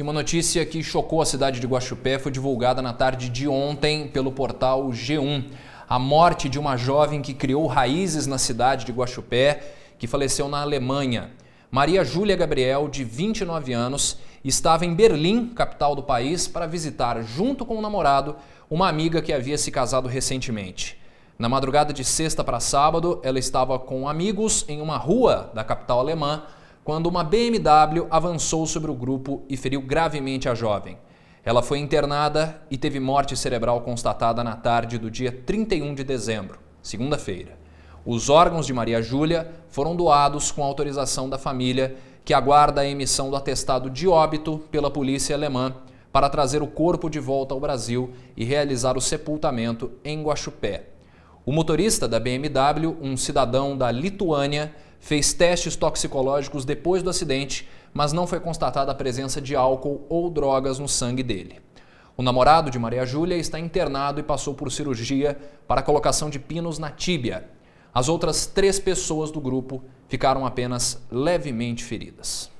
E uma notícia que chocou a cidade de Guaxupé foi divulgada na tarde de ontem pelo portal G1. A morte de uma jovem que criou raízes na cidade de Guaxupé, que faleceu na Alemanha. Maria Júlia Gabriel, de 29 anos, estava em Berlim, capital do país, para visitar, junto com o namorado, uma amiga que havia se casado recentemente. Na madrugada de sexta para sábado, ela estava com amigos em uma rua da capital alemã quando uma BMW avançou sobre o grupo e feriu gravemente a jovem. Ela foi internada e teve morte cerebral constatada na tarde do dia 31 de dezembro, segunda-feira. Os órgãos de Maria Júlia foram doados com autorização da família, que aguarda a emissão do atestado de óbito pela polícia alemã para trazer o corpo de volta ao Brasil e realizar o sepultamento em Guaxupé. O motorista da BMW, um cidadão da Lituânia, fez testes toxicológicos depois do acidente, mas não foi constatada a presença de álcool ou drogas no sangue dele. O namorado de Maria Júlia está internado e passou por cirurgia para colocação de pinos na tíbia. As outras três pessoas do grupo ficaram apenas levemente feridas.